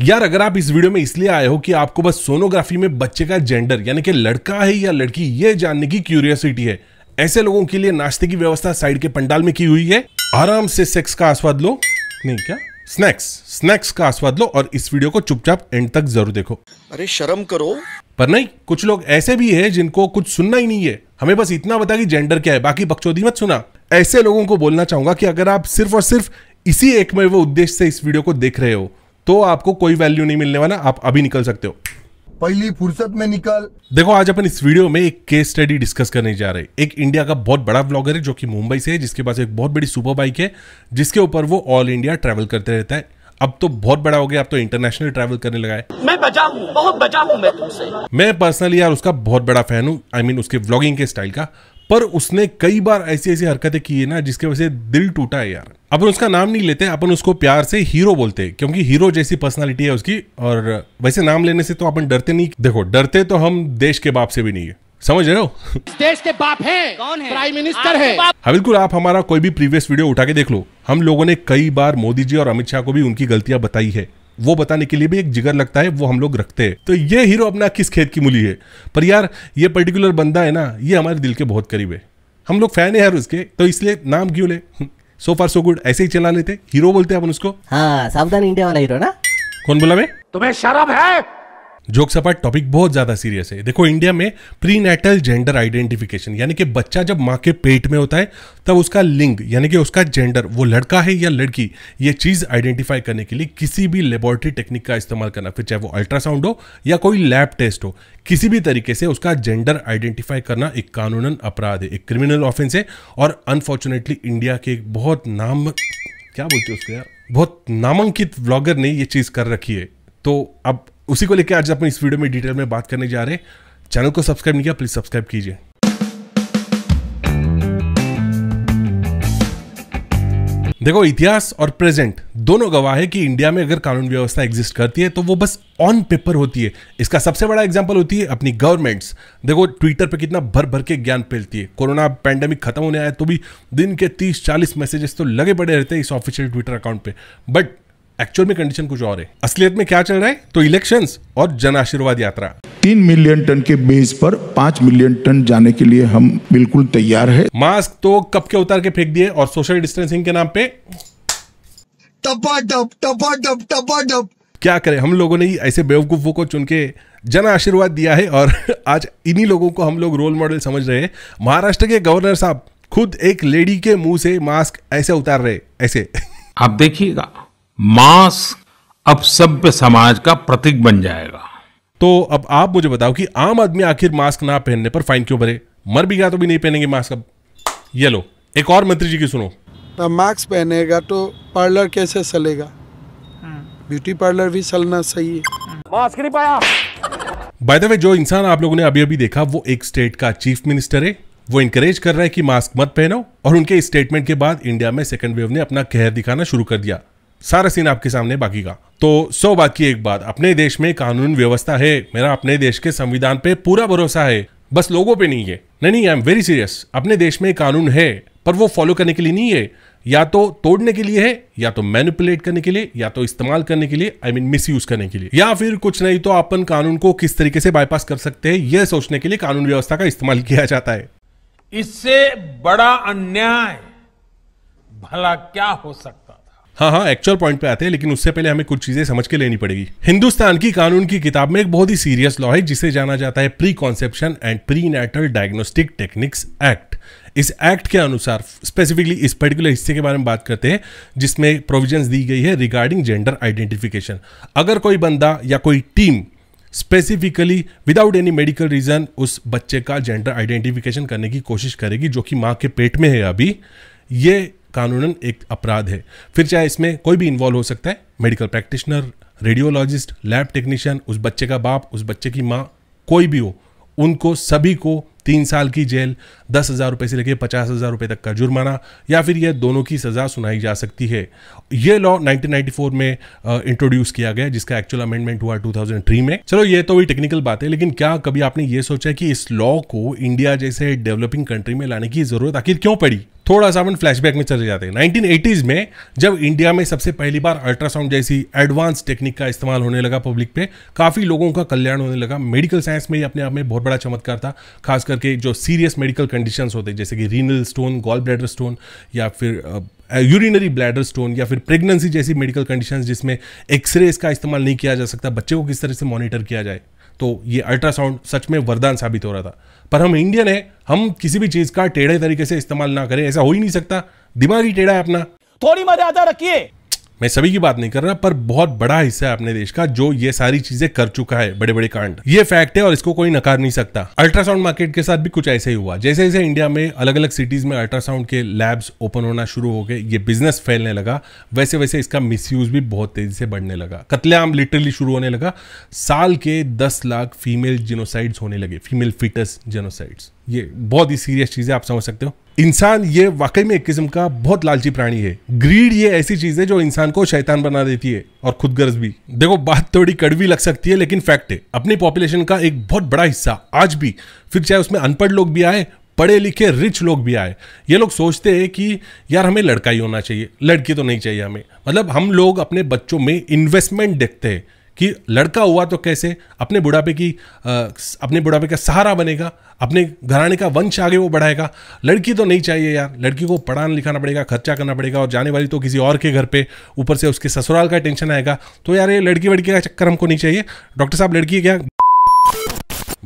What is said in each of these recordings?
यार अगर आप इस वीडियो में इसलिए आए हो कि आपको बस सोनोग्राफी में बच्चे का जेंडर यानी कि लड़का है या लड़की ये जानने की क्यूरियोसिटी है ऐसे लोगों के लिए नाश्ते की व्यवस्था साइड के पंडाल में की हुई है आराम से सेक्स का आस्वाद लो नहीं क्या स्नैक्स स्नैक्स का आस्वाद लो और इस वीडियो को चुपचाप एंड तक जरूर देखो अरे शर्म करो पर नहीं कुछ लोग ऐसे भी है जिनको कुछ सुनना ही नहीं है हमें बस इतना बता कि जेंडर क्या है बाकी बकचोदी मत सुना ऐसे लोगों को बोलना चाहूंगा कि अगर आप सिर्फ और सिर्फ इसी वो उद्देश्य से इस वीडियो को देख रहे हो तो आपको कोई वैल्यू नहीं मिलने वाला आप अभी निकल सकते हो पहली फुर्सत में निकल देखो आज अपन इस वीडियो में एक केस स्टडी डिस्कस करने जा रहे एक इंडिया का बहुत बड़ा ब्लॉगर है जो कि मुंबई से है जिसके पास एक बहुत बड़ी सुपर बाइक है जिसके ऊपर वो ऑल इंडिया ट्रेवल करते रहता है अब तो बहुत बड़ा हो गया अब तो इंटरनेशनल ट्रैवल करने लगा है मैं बचा हूं, बहुत बचा हूँ मैं तुमसे मैं पर्सनली यार उसका बहुत बड़ा फैन हूँ आई I मीन mean, उसके ब्लॉगिंग के स्टाइल का पर उसने कई बार ऐसी ऐसी हरकतें की है ना जिसके वजह से दिल टूटा है यार अपन उसका नाम नहीं लेते अपन उसको प्यार से हीरो बोलते हैं क्योंकि हीरो जैसी पर्सनालिटी है उसकी और वैसे नाम लेने से तो अपन डरते नहीं देखो डरते तो हम देश के बाप से भी नहीं है समझ रहे हो देश के बाप है कौन है प्राइम मिनिस्टर है हाँ बिल्कुल आप हमारा कोई भी प्रीवियस वीडियो उठा के देख लो हम लोगों ने कई बार मोदी जी और अमित शाह को भी उनकी गलतियां बताई है वो बताने के लिए भी एक जिगर लगता है वो हम लोग रखते हैं तो ये हीरो अपना किस खेत की मूली है पर यार ये पर्टिकुलर बंदा है ना ये हमारे दिल के बहुत करीब है हम लोग फैन है यार उसके तो इसलिए नाम क्यों ले सो फार सो गुड ऐसे ही चला लेते हीरो बोलते हैं अपन उसको हाँ सावधान इंडिया वाला हीरो ना कौन बोला मैं तुम्हें शराब है जोक सपाट टॉपिक बहुत ज़्यादा सीरियस है देखो इंडिया में प्री नेटल जेंडर आइडेंटिफिकेशन यानी कि बच्चा जब माँ के पेट में होता है तब उसका लिंग यानी कि उसका जेंडर वो लड़का है या लड़की ये चीज़ आइडेंटिफाई करने के लिए किसी भी लेबोरेटरी टेक्निक का इस्तेमाल करना फिर चाहे वो अल्ट्रासाउंड हो या कोई लैब टेस्ट हो किसी भी तरीके से उसका जेंडर आइडेंटिफाई करना एक कानूनन अपराध है एक क्रिमिनल ऑफेंस है और अनफॉर्चुनेटली इंडिया के एक बहुत नाम क्या बोलते हो उसको यार बहुत नामांकित व्लॉगर ने ये चीज़ कर रखी है तो अब उसी को लेकर आज अपन इस वीडियो में डिटेल में बात करने जा रहे हैं चैनल को सब्सक्राइब नहीं किया प्लीज़ सब्सक्राइब कीजिए देखो इतिहास और प्रेजेंट दोनों गवाह है कि इंडिया में अगर कानून व्यवस्था एग्जिस्ट करती है तो वो बस ऑन पेपर होती है इसका सबसे बड़ा एग्जाम्पल होती है अपनी गवर्नमेंट्स देखो ट्विटर पे कितना भर भर के ज्ञान फैलती है कोरोना पैंडेमिक खत्म होने आया तो भी दिन के तीस चालीस मैसेजेस तो लगे पड़े रहते हैं इस ऑफिशियल ट्विटर अकाउंट पर बट एक्चुअल में कंडीशन कुछ और है असलियत में क्या चल रहा है तो इलेक्शंस और जन आशीर्वाद यात्रा तीन मिलियन टन के बेस पर पांच मिलियन टन जाने के लिए हम बिल्कुल तैयार है मास्क तो कब के उतार के फेंक दिए और सोशल डिस्टेंसिंग के नाम पे डप टपा डप क्या करें हम लोगों ने ऐसे बेवकूफों को चुन के जन आशीर्वाद दिया है और आज इन्हीं लोगों को हम लोग रोल मॉडल समझ रहे हैं महाराष्ट्र के गवर्नर साहब खुद एक लेडी के मुंह से मास्क ऐसे उतार रहे ऐसे आप देखिएगा मास्क अब सभ्य समाज का प्रतीक बन जाएगा तो अब आप मुझे बताओ कि आम आदमी आखिर मास्क ना पहनने पर फाइन क्यों भरे मर भी गया तो भी नहीं पहनेंगे मास्क अब ये लो एक और मंत्री जी की सुनो तो मास्क पहनेगा तो पार्लर कैसे सलेगा हाँ। ब्यूटी पार्लर भी चलना सही है मास्क नहीं पाया बाय द वे जो इंसान आप लोगों ने अभी अभी देखा वो एक स्टेट का चीफ मिनिस्टर है वो इनकरेज कर रहा है कि मास्क मत पहनो और उनके स्टेटमेंट के बाद इंडिया में सेकेंड वेव ने अपना कहर दिखाना शुरू कर दिया सारा सीन आपके सामने बाकी का तो सौ बात की एक बात अपने देश में कानून व्यवस्था है मेरा अपने देश के संविधान पे पूरा भरोसा है बस लोगों पे नहीं है नहीं नहीं आई एम वेरी सीरियस अपने देश में कानून है पर वो फॉलो करने के लिए नहीं है या तो तोड़ने के लिए है या तो मैनिपुलेट करने के लिए या तो इस्तेमाल करने के लिए आई मीन मिस यूज करने के लिए या फिर कुछ नहीं तो अपन कानून को किस तरीके से बाईपास कर सकते हैं यह सोचने के लिए कानून व्यवस्था का इस्तेमाल किया जाता है इससे बड़ा अन्याय भला क्या हो सकता हाँ हाँ एक्चुअल पॉइंट पे आते हैं लेकिन उससे पहले हमें कुछ चीजें समझ के लेनी पड़ेगी हिंदुस्तान की कानून की किताब में एक बहुत ही सीरियस लॉ है जिसे जाना जाता है pre conception and pre natal diagnostic techniques act इस एक्ट के अनुसार स्पेसिफिकली इस पर्टिकुलर हिस्से के बारे में बात करते हैं जिसमें प्रोविजंस दी गई है रिगार्डिंग जेंडर आइडेंटिफिकेशन अगर कोई बंदा या कोई team specifically without any medical reason उस बच्चे का जेंडर आइडेंटिफिकेशन करने की कोशिश करेगी जो कि माँ के पेट में है अभी ये कानूनन एक अपराध है फिर चाहे इसमें कोई भी इन्वॉल्व हो सकता है medical practitioner radiologist lab technician उस बच्चे का बाप उस बच्चे की माँ कोई भी हो उनको सभी को तीन साल की जेल दस हज़ार रुपए से लेकर पचास हज़ार रुपए तक का जुर्माना या फिर यह दोनों की सज़ा सुनाई जा सकती है यह लॉ 1994 में इंट्रोड्यूस किया गया जिसका एक्चुअल अमेंडमेंट हुआ 2003 में चलो ये तो भी टेक्निकल बात है लेकिन क्या कभी आपने ये सोचा कि इस लॉ को इंडिया जैसे डेवलपिंग कंट्री में लाने की ज़रूरत आखिर क्यों पड़ी थोड़ा सा अपन फ्लैशबैक में चले जाते हैं नाइनटीन में जब इंडिया में सबसे पहली बार अल्ट्रासाउंड जैसी एडवांस टेक्निक का इस्तेमाल होने लगा पब्लिक पे काफ़ी लोगों का कल्याण होने लगा मेडिकल साइंस में ही अपने आप में बहुत बड़ा चमत्कार था खासकर करके जो सीरियस मेडिकल कंडीशन होते हैं जैसे कि renal stone gall bladder stone या फिर यूरिनरी ब्लैडर स्टोन या फिर प्रेगनेंसी जैसी मेडिकल कंडीशन जिसमें एक्सरे इसका इस्तेमाल नहीं किया जा सकता बच्चे को किस तरह से मॉनिटर किया जाए तो ये अल्ट्रासाउंड सच में वरदान साबित हो रहा था पर हम इंडियन है हम किसी भी चीज़ का टेढ़े तरीके से इस्तेमाल ना करें ऐसा हो ही नहीं सकता दिमाग ही टेढ़ा है अपना थोड़ी मर्यादा रखिए मैं सभी की बात नहीं कर रहा पर बहुत बड़ा हिस्सा है अपने देश का जो ये सारी चीजें कर चुका है बड़े बड़े कांड ये फैक्ट है और इसको कोई नकार नहीं सकता अल्ट्रासाउंड मार्केट के साथ भी कुछ ऐसे ही हुआ जैसे जैसे इंडिया में अलग अलग सिटीज में अल्ट्रासाउंड के लैब्स ओपन होना शुरू हो गए ये बिजनेस फैलने लगा वैसे वैसे इसका मिस भी बहुत तेजी से बढ़ने लगा कतलेआम लिटरली शुरू होने लगा साल के दस लाख फीमेल जिनोसाइड्स होने लगे फीमेल फिटस जेनोसाइड्स ये बहुत ही सीरियस चीज़ है आप समझ सकते हो इंसान ये वाकई में एक किस्म का बहुत लालची प्राणी है ग्रीड ये ऐसी चीज़ है जो इंसान को शैतान बना देती है और खुदगर्ज भी देखो बात थोड़ी कड़वी लग सकती है लेकिन फैक्ट है अपनी पॉपुलेशन का एक बहुत बड़ा हिस्सा आज भी फिर चाहे उसमें अनपढ़ लोग भी आए पढ़े लिखे रिच लोग भी आए ये लोग सोचते हैं कि यार हमें लड़का ही होना चाहिए लड़की तो नहीं चाहिए हमें मतलब हम लोग अपने बच्चों में इन्वेस्टमेंट देखते हैं कि लड़का हुआ तो कैसे अपने बुढ़ापे की अपने बुढ़ापे का सहारा बनेगा अपने घराने का वंश आगे वो बढ़ाएगा लड़की तो नहीं चाहिए यार लड़की को पढ़ाना लिखाना पड़ेगा खर्चा करना पड़ेगा और जाने वाली तो किसी और के घर पे ऊपर से उसके ससुराल का टेंशन आएगा तो यार ये लड़की वड़की का चक्कर हमको नहीं चाहिए डॉक्टर साहब लड़की क्या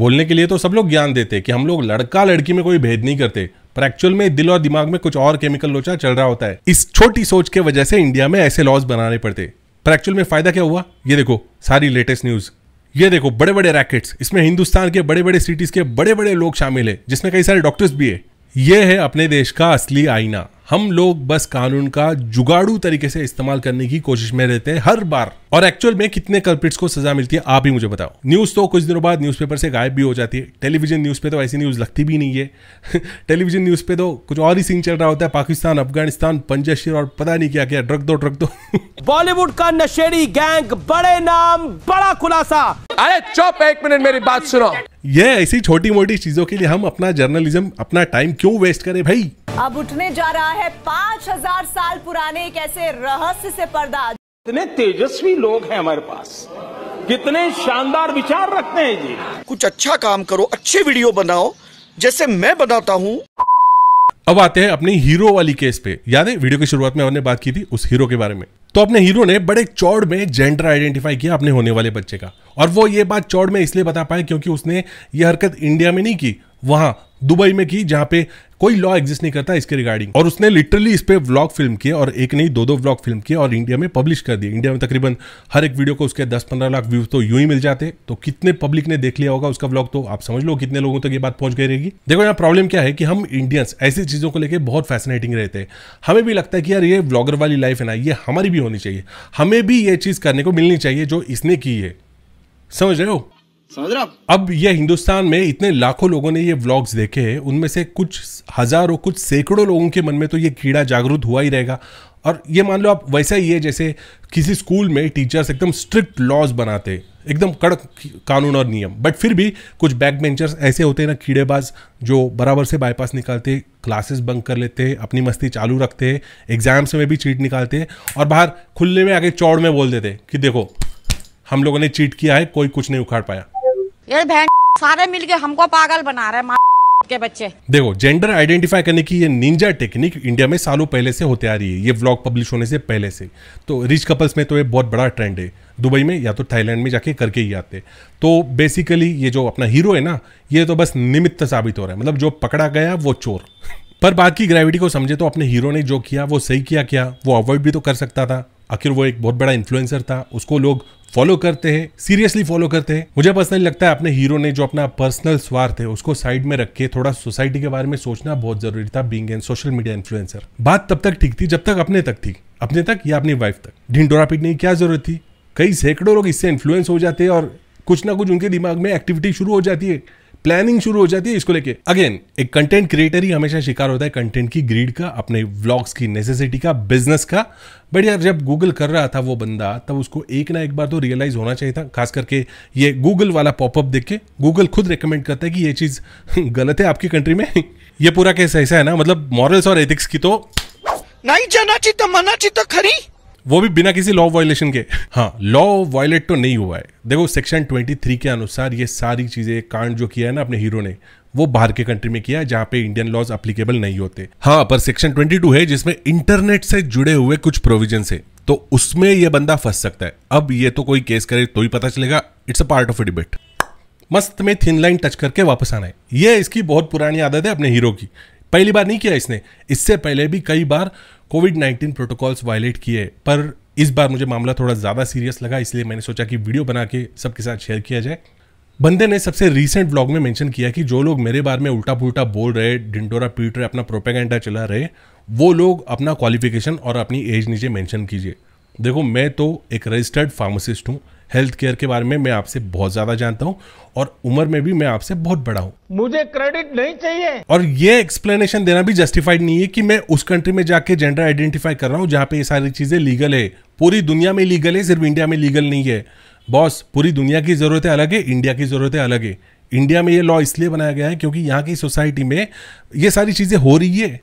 बोलने के लिए तो सब लोग ज्ञान देते कि हम लोग लड़का लड़की में कोई भेद नहीं करते पर एक्चुअल में दिल और दिमाग में कुछ और केमिकल लोचा चल रहा होता है इस छोटी सोच के वजह से इंडिया में ऐसे लॉज बनाने पड़ते पर एक्चुअल में फायदा क्या हुआ ये देखो सारी लेटेस्ट न्यूज़ ये देखो बड़े बड़े रैकेट्स इसमें हिंदुस्तान के बड़े बड़े सिटीज़ के बड़े बड़े लोग शामिल है जिसमें कई सारे डॉक्टर्स भी है ये है अपने देश का असली आईना हम लोग बस कानून का जुगाड़ू तरीके से इस्तेमाल करने की कोशिश में रहते हैं हर बार और एक्चुअल में कितने कल्प्रिट्स को सजा मिलती है आप ही मुझे बताओ न्यूज़ तो कुछ दिनों बाद न्यूज़पेपर से गायब भी हो जाती है टेलीविजन न्यूज़ पे तो ऐसी न्यूज़ लगती भी नहीं है टेलीविजन न्यूज़ पे तो कुछ और ही सीन चल रहा होता है पाकिस्तान अफगानिस्तान पंजाशीर और पता नहीं क्या क्या ड्रग दो ड्रग दो बॉलीवुड का नशेड़ी गैंग बड़े नाम बड़ा खुलासा अरे चुप एक मिनट मेरी बात सुनो ये ऐसी छोटी मोटी चीजों के लिए हम अपना जर्नलिज्म अपना टाइम क्यों वेस्ट करें भाई अब उठने जा रहा है पांच हजार साल पुराने एक ऐसे रहस्य से पर्दा इतने तेजस्वी लोग हैं हमारे पास कितने शानदार विचार रखते हैं जी कुछ अच्छा काम करो अच्छे वीडियो बनाओ जैसे मैं बनाता हूँ अब आते हैं अपनी हीरो वाली केस पे याद है वीडियो की शुरुआत में हमने बात की थी उस हीरो के बारे में तो अपने हीरो ने बड़े चौड़ में जेंडर आइडेंटिफाई किया अपने होने वाले बच्चे का और वो ये बात चौड़ में इसलिए बता पाए क्योंकि उसने ये हरकत इंडिया में नहीं की वहां दुबई में की जहां पे कोई लॉ एग्जिस्ट नहीं करता इसके रिगार्डिंग और उसने लिटरली इस पर व्लॉग फिल्म किए और एक नहीं दो दो व्लॉग फिल्म किए और इंडिया में पब्लिश कर दिए इंडिया में तकरीबन हर एक वीडियो को उसके दस पंद्रह लाख व्यूज तो यूं ही मिल जाते तो कितने पब्लिक ने देख लिया होगा उसका व्लॉग तो आप समझ लो कितने लोगों तक तो ये बात पहुंच गई रहेगी देखो यहाँ प्रॉब्लम क्या है कि हम इंडियंस ऐसी चीज़ों को लेकर बहुत फैसिनेटिंग रहते हैं हमें भी लगता है कि यार ये व्लॉगर वाली लाइफ है ना ये हमारी भी होनी चाहिए हमें भी ये चीज़ करने को मिलनी चाहिए जो इसने की है समझ रहे हो समझ रहे अब ये हिंदुस्तान में इतने लाखों लोगों ने ये व्लॉग्स देखे हैं उनमें से कुछ हजारों कुछ सैकड़ों लोगों के मन में तो ये कीड़ा जागरूक हुआ ही रहेगा और ये मान लो आप वैसा ही है जैसे किसी स्कूल में टीचर्स एकदम स्ट्रिक्ट लॉज बनाते एकदम कड़क कानून और नियम बट फिर भी कुछ बैक बेंचर्स ऐसे होते हैं ना कीड़ेबाज जो बराबर से बाईपास निकालते क्लासेस बंक कर लेते हैं अपनी मस्ती चालू रखते हैं एग्जाम्स में भी चीट निकालते हैं और बाहर खुले में आगे चौड़ में बोल देते कि देखो हम लोगों ने चीट किया है कोई कुछ नहीं उखाड़ पाया ये बहन सारे मिलके हमको पागल बना रहे हैं के बच्चे देखो जेंडर आइडेंटिफाई करने की ये निंजा टेक्निक इंडिया में सालों पहले से होते आ रही है ये व्लॉग पब्लिश होने से पहले से तो रिच कपल्स में तो ये बहुत बड़ा ट्रेंड है दुबई में या तो थाईलैंड में जाके करके ही आते तो बेसिकली ये जो अपना हीरो है ना ये तो बस निमित्त साबित हो रहा है मतलब जो पकड़ा गया वो चोर पर बात की ग्रेविटी को समझे तो अपने हीरो ने जो किया वो सही किया क्या वो अवॉइड भी तो कर सकता था आखिर वो एक बहुत बड़ा इन्फ्लुएंसर था उसको लोग फॉलो करते हैं सीरियसली फॉलो करते हैं मुझे पर्सनली लगता है अपने हीरो ने जो अपना पर्सनल स्वार्थ है उसको साइड में रख के थोड़ा सोसाइटी के बारे में सोचना बहुत जरूरी था being an social media influencer बात तब तक ठीक थी जब तक अपने तक थी अपने तक या अपनी वाइफ तक ढिंडोरा पीटने की क्या जरूरत थी कई सैकड़ों लोग इससे इन्फ्लुएंस हो जाते हैं और कुछ ना कुछ उनके दिमाग में एक्टिविटी शुरू हो जाती है प्लानिंग शुरू हो जाती है इसको लेके अगेन एक कंटेंट क्रिएटर ही हमेशा शिकार होता है कंटेंट की ग्रीड का अपने व्लॉग्स की नेसेसिटी का बिजनेस का बट यार जब गूगल कर रहा था वो बंदा तब उसको एक ना एक बार तो रियलाइज होना चाहिए था खास करके ये गूगल वाला पॉपअप देख के गूगल खुद रिकमेंड करता है कि ये चीज़ गलत है आपकी कंट्री में ये पूरा केस ऐसा है ना मतलब मॉरल्स और एथिक्स की तो नहीं जाना चाहिए तो मना चाहिए तो खरी वो भी बिना किसी लॉ वायलेशन के हाँ लॉ वायलेट तो नहीं हुआ है देखो सेक्शन 23 के अनुसार ये सारी चीज़ें कांड जो किया है ना अपने हीरो ने वो बाहर के कंट्री में किया है जहां पे इंडियन लॉज अप्लीकेबल नहीं होते हाँ पर सेक्शन 22 है जिसमें इंटरनेट से जुड़े हुए कुछ प्रोविजन है तो उसमें ये बंदा फंस सकता है अब ये तो कोई केस करे तो ही पता चलेगा it's a part of a debate मस्त में थिन लाइन टच करके वापस आना है ये इसकी बहुत पुरानी आदत है अपने हीरो की पहली बार नहीं किया इसने इससे पहले भी कई बार कोविड नाइन्टीन प्रोटोकॉल्स वायलेट किए पर इस बार मुझे मामला थोड़ा ज़्यादा सीरियस लगा इसलिए मैंने सोचा कि वीडियो बना के सबके साथ शेयर किया जाए बंदे ने सबसे रीसेंट व्लॉग में मेंशन किया कि जो लोग मेरे बारे में उल्टा पुल्टा बोल रहे डिंडोरा पीट रहे अपना प्रोपेगेंडा चला रहे वो लोग अपना क्वालिफिकेशन और अपनी एज नीचे मेंशन कीजिए देखो मैं तो एक रजिस्टर्ड फार्मासिस्ट हूँ हेल्थ केयर के बारे में मैं आपसे बहुत ज्यादा जानता हूँ और उम्र में भी मैं आपसे बहुत बड़ा हूँ मुझे क्रेडिट नहीं चाहिए और ये एक्सप्लेनेशन देना भी जस्टिफाइड नहीं है कि मैं उस कंट्री में जाके जेंडर आइडेंटिफाई कर रहा हूँ जहाँ पे ये सारी चीजें लीगल है पूरी दुनिया में लीगल है सिर्फ इंडिया में लीगल नहीं है बॉस पूरी दुनिया की जरूरतें अलग है इंडिया की जरूरतें अलग है इंडिया में ये लॉ इसलिए बनाया गया है क्योंकि यहाँ की सोसाइटी में ये सारी चीजें हो रही है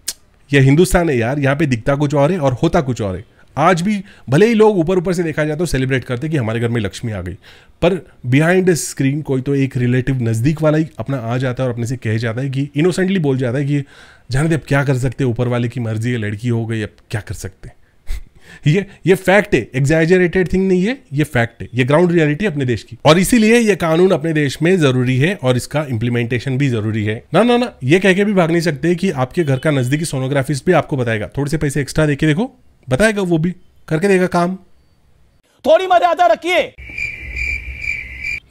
यह हिंदुस्तान है यार यहाँ पे दिखता कुछ और है और होता कुछ और है आज भी भले ही लोग ऊपर ऊपर से देखा जाए तो सेलिब्रेट करते कि हमारे घर में लक्ष्मी आ गई पर बिहाइंड स्क्रीन कोई तो एक रिलेटिव नज़दीक वाला ही अपना आ जाता है और अपने से कह जाता है कि इनोसेंटली बोल जाता है कि जाने दे अब क्या कर सकते ऊपर वाले की मर्जी है लड़की हो गई अब क्या कर सकते ये ये फैक्ट है एग्जैजरेटेड थिंग नहीं है ये फैक्ट है ये ग्राउंड रियलिटी अपने देश की और इसीलिए ये कानून अपने देश में जरूरी है और इसका इंप्लीमेंटेशन भी जरूरी है ना ना ना ये कह के भी भाग नहीं सकते कि आपके घर का नजदीकी सोनोग्राफिस भी आपको बताएगा थोड़े से पैसे एक्स्ट्रा देके देखो बताएगा वो भी करके देगा काम थोड़ी मर्यादा रखिए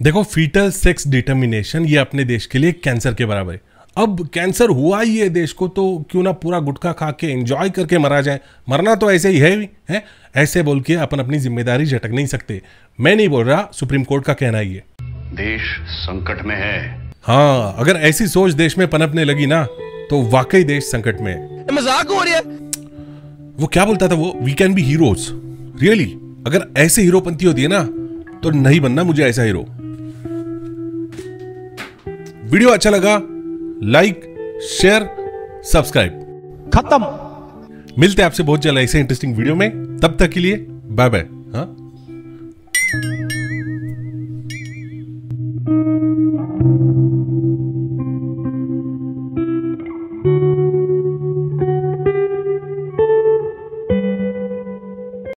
देखो फीटल सेक्स डिटर्मिनेशन ये अपने देश के लिए कैंसर के बराबर है अब कैंसर हुआ ही है देश को तो क्यों ना पूरा गुटखा खा के एंजॉय करके मरा जाए मरना तो ऐसे ही है भी है ऐसे बोल के अपन अपनी जिम्मेदारी झटक नहीं सकते मैं नहीं बोल रहा सुप्रीम कोर्ट का कहना ही है देश संकट में है हाँ अगर ऐसी सोच देश में पनपने लगी ना तो वाकई देश संकट में है मजाक हो रही है वो क्या बोलता था वो we can be heroes really अगर ऐसे हीरोपंथी होती है ना तो नहीं बनना मुझे ऐसा हीरो वीडियो अच्छा लगा लाइक शेयर सब्सक्राइब खत्म मिलते हैं आपसे बहुत जल्द ऐसे इंटरेस्टिंग वीडियो में तब तक के लिए बाय बाय हाँ